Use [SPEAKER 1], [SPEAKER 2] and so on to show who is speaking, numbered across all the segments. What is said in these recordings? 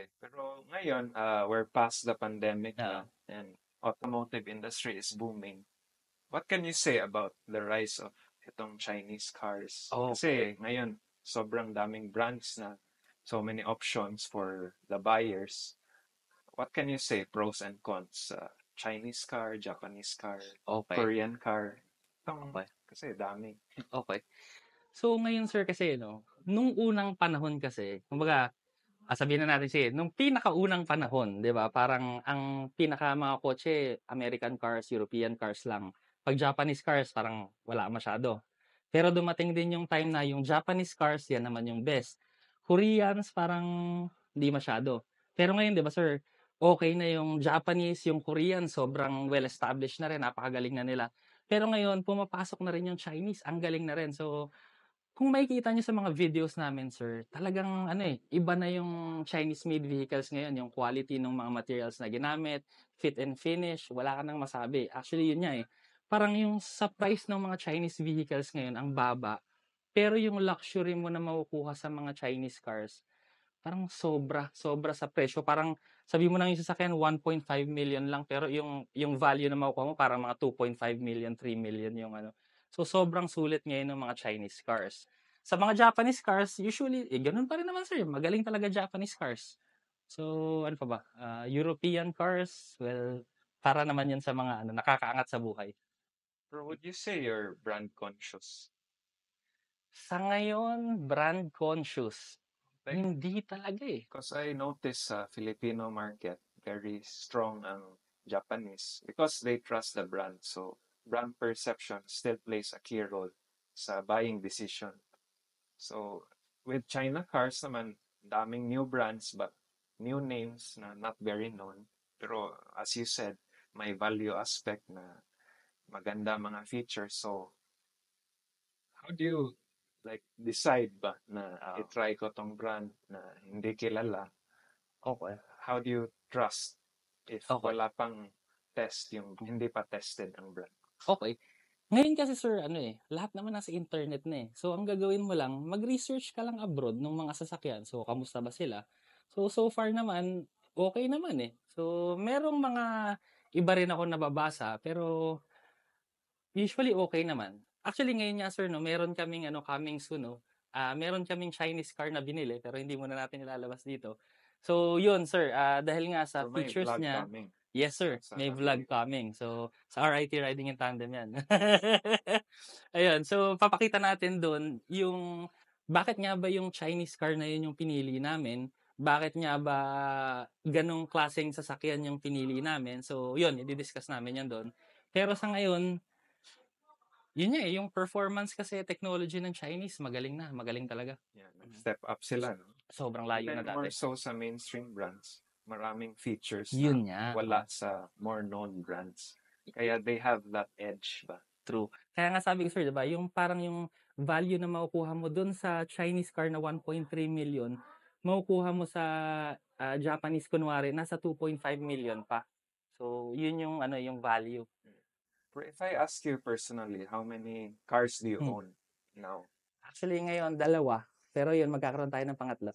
[SPEAKER 1] dati. Pero ngayon, uh, we're past the pandemic yeah. na and automotive industry is booming. What can you say about the rise of itong Chinese cars? Oh, Kasi ngayon, sobrang daming brands na so many options for the buyers. What can you say pros and cons?
[SPEAKER 2] Uh, Chinese car, Japanese car, okay. Korean car. Itong, okay. Kasi dami. okay. So ngayon sir kasi no, nung unang panahon kasi, kumbaga ah, sabihin na natin si eh, nung pinakaunang panahon, 'di ba? Parang ang pinaka mga kotse, American cars, European cars lang. Pag Japanese cars, parang wala masyado. Pero dumating din yung time na yung Japanese cars, yan naman yung best. Koreans, parang hindi masyado. Pero ngayon, di ba sir, okay na yung Japanese, yung Korean, sobrang well-established na rin, napakagaling na nila. Pero ngayon, pumapasok na rin yung Chinese, ang galing na rin. So, kung makikita nyo sa mga videos namin, sir, talagang ano eh, iba na yung Chinese-made vehicles ngayon, yung quality ng mga materials na ginamit, fit and finish, wala ka nang masabi. Actually, yun niya eh. Parang yung sa price ng mga Chinese vehicles ngayon, ang baba, pero yung luxury mo na makukuha sa mga Chinese cars, parang sobra, sobra sa presyo. Parang sabi mo nang yung sasakyan 1.5 million lang pero yung yung value na makukuha mo parang mga 2.5 million, 3 million yung ano. So sobrang sulit ngayon ng mga Chinese cars. Sa mga Japanese cars, usually, eh, ganun pa rin naman sir. Magaling talaga Japanese cars. So, ano pa ba? Uh, European cars, well, para naman yan sa mga ano, nakakaangat sa buhay.
[SPEAKER 1] Bro, would you say you're brand conscious?
[SPEAKER 2] Sa ngayon, brand conscious. Like, Hindi talaga eh.
[SPEAKER 1] Because I notice sa uh, Filipino market, very strong ang Japanese because they trust the brand. So, brand perception still plays a key role sa buying decision. So, with China cars naman, daming new brands but new names na not very known. Pero as you said, may value aspect na maganda mga features. So, how do you like decide ba na uh, i-try ko tong brand na hindi kilala? Okay. How do you trust if okay. wala pang
[SPEAKER 2] test yung hmm. hindi pa tested ang brand? Okay. Ngayon kasi sir, ano eh, lahat naman nasa internet na eh. So ang gagawin mo lang, mag-research ka lang abroad ng mga sasakyan. So kamusta ba sila? So so far naman, okay naman eh. So merong mga iba rin ako nababasa pero usually okay naman. Actually ngayon nga sir, no, meron kaming ano coming soon, no. Uh, meron kaming Chinese car na binili pero hindi muna natin ilalabas dito. So yun sir, uh, dahil nga sa so, features niya. Coming. Yes, sir. May vlog coming. So, sa RIT Riding in Tandem yan. Ayun. So, papakita natin doon yung bakit nga ba yung Chinese car na yun yung pinili namin? Bakit nga ba ganong klaseng sasakyan yung pinili namin? So, yun. I-discuss namin yan doon. Pero sa ngayon, yun niya eh, yung performance kasi technology ng Chinese, magaling na, magaling talaga. Yeah, mm.
[SPEAKER 1] step up sila. No? Sobrang layo na dati. More so sa mainstream brands maraming features Yun na nga. wala sa more known brands. Kaya they have that edge ba? True.
[SPEAKER 2] Kaya nga sabi ko, sir, diba, yung parang yung value na makukuha mo doon sa Chinese car na 1.3 million, makukuha mo sa uh, Japanese kunwari nasa 2.5 million pa. So, yun yung ano yung value.
[SPEAKER 1] If I ask you personally, how many cars
[SPEAKER 2] do you hmm. own now? Actually, ngayon dalawa. Pero yun, magkakaroon tayo ng pangatlo.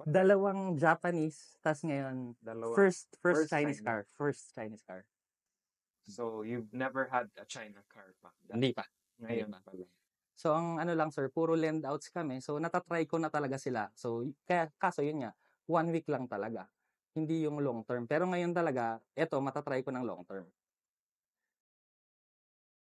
[SPEAKER 2] Dalawang Japanese, tas ngayon, Dalawa. first, first, First Chinese Chinese.
[SPEAKER 1] car. First Chinese car. So, you've never had a China car pa? Hindi pa.
[SPEAKER 2] Ngayon pa So, ang ano lang sir, puro land outs kami. So, natatry ko na talaga sila. So, kaya, kaso yun nga, one week lang talaga. Hindi yung long term. Pero ngayon talaga, eto, matatry ko ng long term.